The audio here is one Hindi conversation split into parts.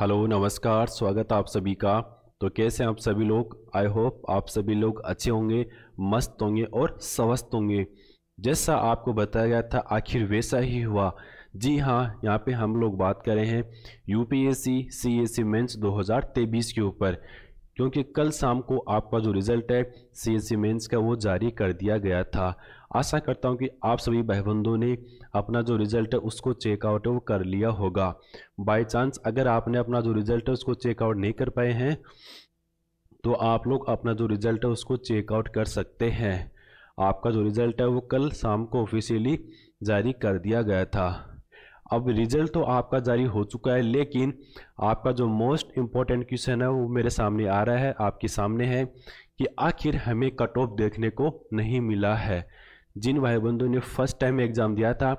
हेलो नमस्कार स्वागत आप सभी का तो कैसे आप सभी लोग आई होप आप सभी लोग अच्छे होंगे मस्त होंगे और स्वस्थ होंगे जैसा आपको बताया गया था आखिर वैसा ही हुआ जी हाँ यहाँ पे हम लोग बात कर रहे हैं यूपीएससी सीएससी मेंस 2023 के ऊपर क्योंकि कल शाम को आपका जो रिजल्ट है सी एस मेंस का वो जारी कर दिया गया था आशा करता हूँ कि आप सभी भाई बंधुओं ने अपना जो रिजल्ट है उसको चेकआउट कर लिया होगा बाय चांस अगर आपने अपना जो रिजल्ट है उसको चेकआउट नहीं कर पाए हैं तो आप लोग अपना जो रिजल्ट है उसको चेकआउट कर सकते हैं आपका जो रिजल्ट है वो कल शाम को ऑफिशियली जारी कर दिया गया था अब रिजल्ट तो आपका जारी हो चुका है लेकिन आपका जो मोस्ट इम्पोर्टेंट क्वेश्चन है वो मेरे सामने आ रहा है आपके सामने है कि आखिर हमें कट ऑफ देखने को नहीं मिला है जिन भाई बंधुओं ने फर्स्ट टाइम एग्ज़ाम दिया था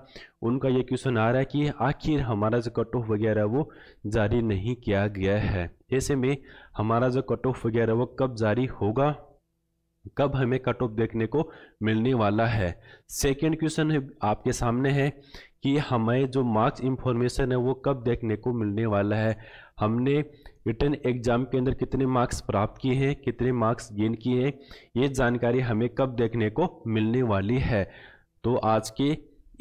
उनका ये क्वेश्चन आ रहा है कि आखिर हमारा जो कट ऑफ वगैरह वो जारी नहीं किया गया है ऐसे में हमारा जो कट ऑफ वगैरह वो कब जारी होगा कब हमें कट ऑफ देखने को मिलने वाला है सेकेंड क्वेश्चन आपके सामने है कि हमें जो मार्क्स इंफॉर्मेशन है वो कब देखने को मिलने वाला है हमने रिटर्न एग्जाम के अंदर कितने मार्क्स प्राप्त किए हैं कितने मार्क्स गेन किए हैं ये जानकारी हमें कब देखने को मिलने वाली है तो आज के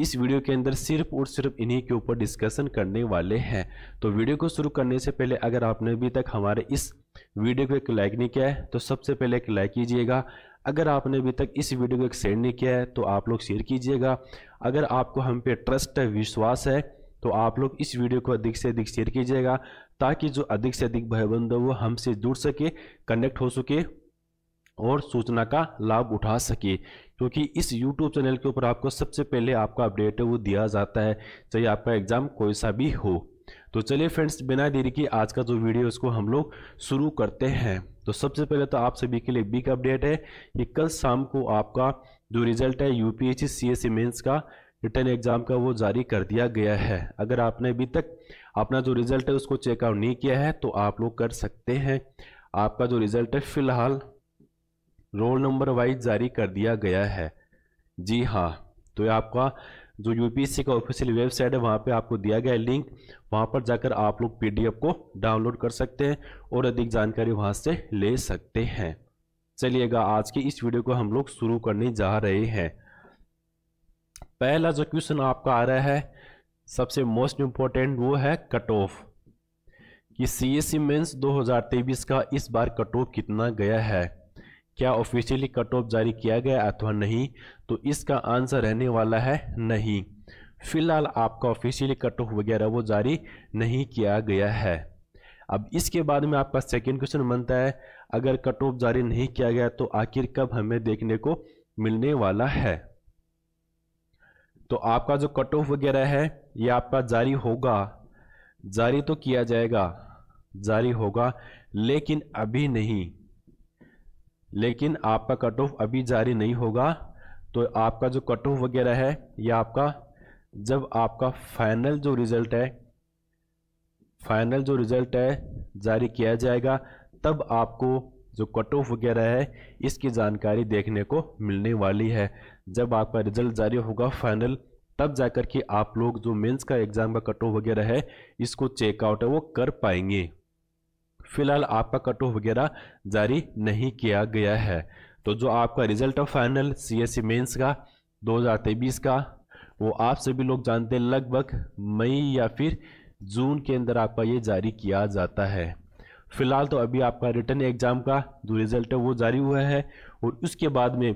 इस वीडियो के अंदर सिर्फ और सिर्फ इन्हीं के ऊपर डिस्कशन करने वाले हैं तो वीडियो को शुरू करने से पहले अगर आपने अभी तक हमारे इस वीडियो को एक लाइक नहीं किया है तो सबसे पहले एक लाइक कीजिएगा अगर आपने अभी तक इस वीडियो को एक शेयर नहीं किया है तो आप लोग शेयर कीजिएगा अगर आपको हम पे ट्रस्ट है विश्वास है तो आप लोग इस वीडियो को अधिक से अधिक शेयर कीजिएगा ताकि जो अधिक से अधिक भाई बंद वो हमसे जुड़ सके कनेक्ट हो सके और सूचना का लाभ उठा सके क्योंकि इस YouTube चैनल के ऊपर आपको सबसे पहले आपका अपडेट है वो दिया जाता है चाहे आपका एग्ज़ाम कोई सा भी हो तो चलिए फ्रेंड्स बिना देरी के आज का जो वीडियो इसको हम लोग शुरू करते हैं तो सबसे पहले तो आप सभी के लिए बिग अपडेट है कि कल शाम को आपका जो रिजल्ट है U P H C mains का रिटर्न एग्जाम का वो जारी कर दिया गया है अगर आपने अभी तक अपना जो रिजल्ट है उसको चेकआउट नहीं किया है तो आप लोग कर सकते हैं आपका जो रिजल्ट है फिलहाल रोल नंबर वाइज जारी कर दिया गया है जी हाँ तो ये आपका जो यूपीएससी का ऑफिशियल वेबसाइट है वहाँ पे आपको दिया गया है लिंक वहाँ पर जाकर आप लोग पीडीएफ को डाउनलोड कर सकते हैं और अधिक जानकारी वहाँ से ले सकते हैं चलिएगा आज की इस वीडियो को हम लोग शुरू करने जा रहे हैं पहला जो क्वेश्चन आपका आ रहा है सबसे मोस्ट इम्पोर्टेंट वो है कट ऑफ कि सी एस सी मेन्स दो का इस बार कट ऑफ कितना गया है क्या ऑफिशियली कट ऑफ जारी किया गया अथवा नहीं तो इसका आंसर रहने वाला है नहीं फिलहाल आपका ऑफिशियली कट ऑफ वगैरह वो जारी नहीं किया गया है अब इसके बाद में आपका सेकेंड क्वेश्चन बनता है अगर कट ऑफ जारी नहीं किया गया तो आखिर कब हमें देखने को मिलने वाला है तो आपका जो कट ऑफ वगैरह है ये आपका जारी होगा जारी तो किया जाएगा जारी होगा लेकिन अभी नहीं लेकिन आपका कट ऑफ अभी जारी नहीं होगा तो आपका जो कट ऑफ वगैरह है या आपका जब आपका फाइनल जो रिज़ल्ट है फाइनल जो रिज़ल्ट है जारी किया जाएगा तब आपको जो कट ऑफ वगैरह है इसकी जानकारी देखने को मिलने वाली है जब आपका रिज़ल्ट जारी होगा फाइनल तब जाकर के आप लोग जो मेंस का एग्ज़ाम का कट ऑफ वगैरह है इसको चेकआउट है वो कर पाएंगे फिलहाल आपका कट ऑफ वगैरह जारी नहीं किया गया है तो जो आपका result of final C S mains का 2023 का वो आप सभी लोग जानते हैं लगभग मई या फिर जून के अंदर आपका ये जारी किया जाता है फिलहाल तो अभी आपका रिटर्न एग्ज़ाम का जो रिज़ल्ट है वो जारी हुआ है और उसके बाद में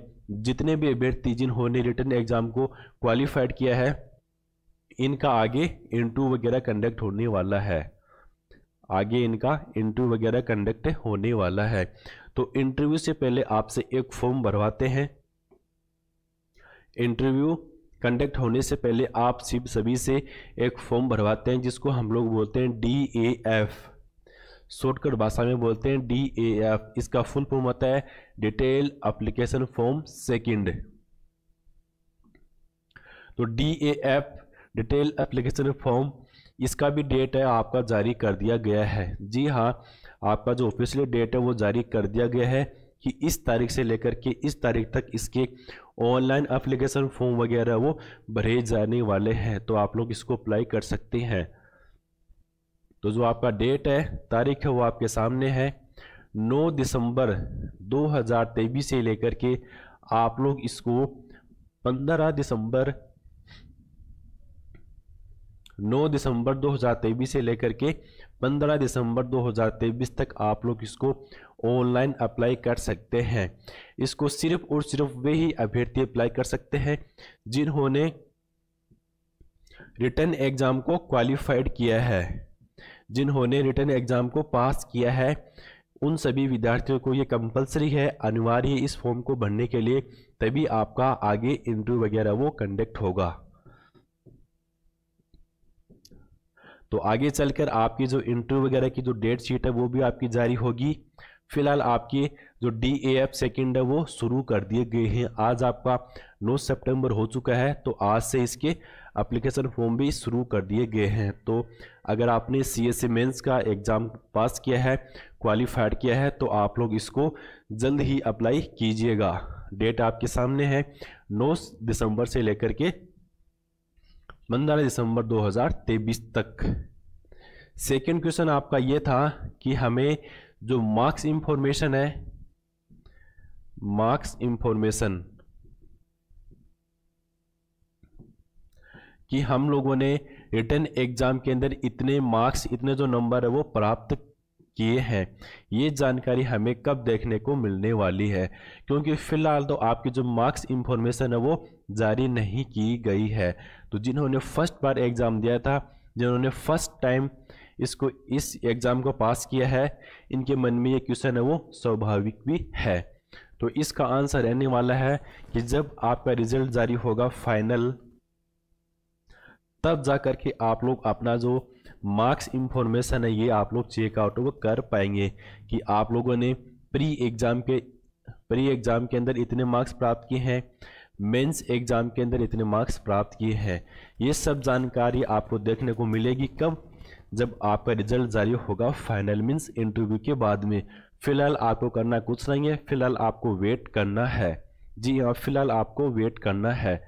जितने भी अभ्यर्थी जिन्होंने रिटर्न एग्ज़ाम को क्वालिफाइड किया है इनका आगे इंटरव्यू वगैरह कंडक्ट होने वाला है आगे इनका इंटरव्यू वगैरह कंडक्ट होने वाला है तो इंटरव्यू से पहले आपसे एक फॉर्म भरवाते हैं इंटरव्यू कंडक्ट होने से पहले आप सिर्फ सभी से एक फॉर्म भरवाते हैं जिसको हम लोग बोलते हैं डी ए एफ शॉर्टकट भाषा में बोलते हैं डी ए एफ इसका फुल फॉर्म होता है डिटेल अप्लीकेशन फॉर्म सेकेंड तो D A F detail application form इसका भी डेट है आपका जारी कर दिया गया है जी हाँ आपका जो ऑफिशियल डेट है वो जारी कर दिया गया है कि इस तारीख से लेकर के इस तारीख तक इसके ऑनलाइन अप्लीकेशन फॉर्म वगैरह वो भरे जाने वाले हैं तो आप लोग इसको अप्लाई कर सकते हैं तो जो आपका डेट है तारीख है वो आपके सामने है 9 दिसंबर 2023 से लेकर के आप लोग इसको 15 दिसंबर 9 दिसंबर 2023 से लेकर के 15 दिसंबर 2023 तक आप लोग इसको ऑनलाइन अप्लाई कर सकते हैं इसको सिर्फ और सिर्फ वे ही अभ्यर्थी अप्लाई कर सकते हैं जिन्होंने रिटर्न एग्ज़ाम को क्वालिफाइड किया है जिन्होंने रिटर्न एग्ज़ाम को पास किया है उन सभी विद्यार्थियों को ये कंपलसरी है अनिवार्य इस फॉर्म को भरने के लिए तभी आपका आगे इंटरव्यू वगैरह वो कंडक्ट होगा तो आगे चलकर आपकी जो इंटरव्यू वगैरह की जो डेट शीट है वो भी आपकी जारी होगी फिलहाल आपके जो डी ए एफ सेकेंड है वो शुरू कर दिए गए हैं आज आपका 9 सितंबर हो चुका है तो आज से इसके अप्लीकेशन फॉर्म भी शुरू कर दिए गए हैं तो अगर आपने सी एस सी मेन्स का एग्ज़ाम पास किया है क्वालिफाइड किया है तो आप लोग इसको जल्द ही अप्लाई कीजिएगा डेट आपके सामने है 9 दिसंबर से लेकर के पंद्रह दिसंबर 2023 तक सेकेंड क्वेश्चन आपका ये था कि हमें जो मार्क्स इंफॉर्मेशन है मार्क्स इंफॉर्मेशन कि हम लोगों ने रिटर्न एग्जाम के अंदर इतने मार्क्स इतने जो नंबर है वो प्राप्त किए हैं ये जानकारी हमें कब देखने को मिलने वाली है क्योंकि फिलहाल तो आपकी जो मार्क्स इंफॉर्मेशन है वो जारी नहीं की गई है तो जिन्होंने फर्स्ट बार एग्ज़ाम दिया था जिन्होंने फर्स्ट टाइम इसको इस एग्ज़ाम को पास किया है इनके मन में ये क्वेश्चन है वो स्वाभाविक भी है तो इसका आंसर रहने वाला है कि जब आपका रिजल्ट जारी होगा फाइनल तब जा करके आप लोग अपना जो मार्क्स इंफॉर्मेशन है ये आप लोग चेकआउट कर पाएंगे कि आप लोगों ने प्री एग्ज़ाम के प्री एग्ज़ाम के अंदर इतने मार्क्स प्राप्त किए हैं मेंस एग्ज़ाम के अंदर इतने मार्क्स प्राप्त किए हैं ये सब जानकारी आपको देखने को मिलेगी कब जब आपका रिजल्ट जारी होगा फाइनल मीन्स इंटरव्यू के बाद में फ़िलहाल आपको करना कुछ नहीं है फ़िलहाल आपको वेट करना है जी हाँ फ़िलहाल आपको वेट करना है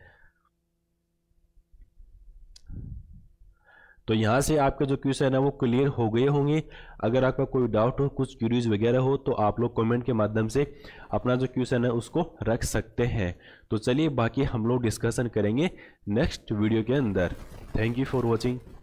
तो यहाँ से आपके जो क्वेश्चन है वो क्लियर हो गए होंगे अगर आपका कोई डाउट हो कुछ क्यूरीज वगैरह हो तो आप लोग कमेंट के माध्यम से अपना जो क्वेश्चन है उसको रख सकते हैं तो चलिए बाकी हम लोग डिस्कशन करेंगे नेक्स्ट वीडियो के अंदर थैंक यू फॉर वॉचिंग